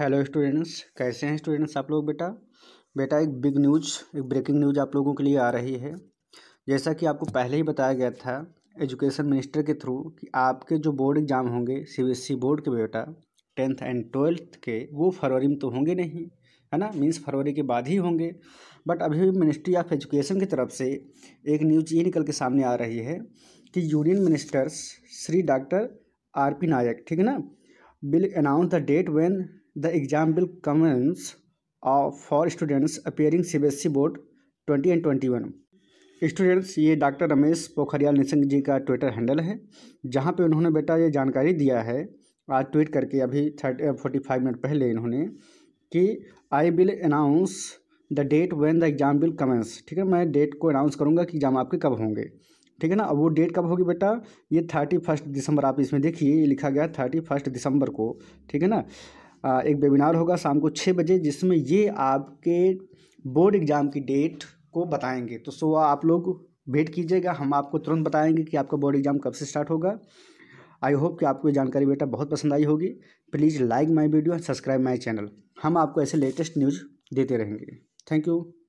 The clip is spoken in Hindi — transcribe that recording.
हेलो स्टूडेंट्स कैसे हैं स्टूडेंट्स आप लोग बेटा बेटा एक बिग न्यूज एक ब्रेकिंग न्यूज आप लोगों के लिए आ रही है जैसा कि आपको पहले ही बताया गया था एजुकेशन मिनिस्टर के थ्रू कि आपके जो बोर्ड एग्ज़ाम होंगे सीबीएसई बोर्ड के बेटा टेंथ एंड ट्वेल्थ के वो फरवरी में तो होंगे नहीं है ना मीन्स फरवरी के बाद ही होंगे बट अभी मिनिस्ट्री ऑफ एजुकेशन की तरफ से एक न्यूज ये निकल के सामने आ रही है कि union ministers Shri doctor R P Nayak ठीक है ना will announce the date when the The commence for students appearing C B S E board twenty and twenty one students ये डॉक्टर रमेश पोखरियाल निशंक जी का ट्विटर हैंडल है जहाँ पे उन्होंने बेटा ये जानकारी दिया है आज ट्वीट करके अभी थर्टी फोर्टी फाइव मिनट पहले इन्होंने कि I will announce the date when the exam will commence ठीक है मैं डेट को अनाउंस करूँगा कि एग्ज़ाम आपके कब होंगे ठीक है ना अब वो डेट कब होगी बेटा ये थर्टी फर्स्ट दिसंबर आप इसमें देखिए ये लिखा गया थर्टी फर्स्ट दिसंबर को ठीक है ना एक वेबिनार होगा शाम को छः बजे जिसमें ये आपके बोर्ड एग्ज़ाम की डेट को बताएंगे तो सो आप लोग भेंट कीजिएगा हम आपको तुरंत बताएंगे कि आपका बोर्ड एग्ज़ाम कब से स्टार्ट होगा आई होप कि आपको ये जानकारी बेटा बहुत पसंद आई होगी please like my video and subscribe my channel हम आपको ऐसे लेटेस्ट न्यूज़ देते रहेंगे थैंक यू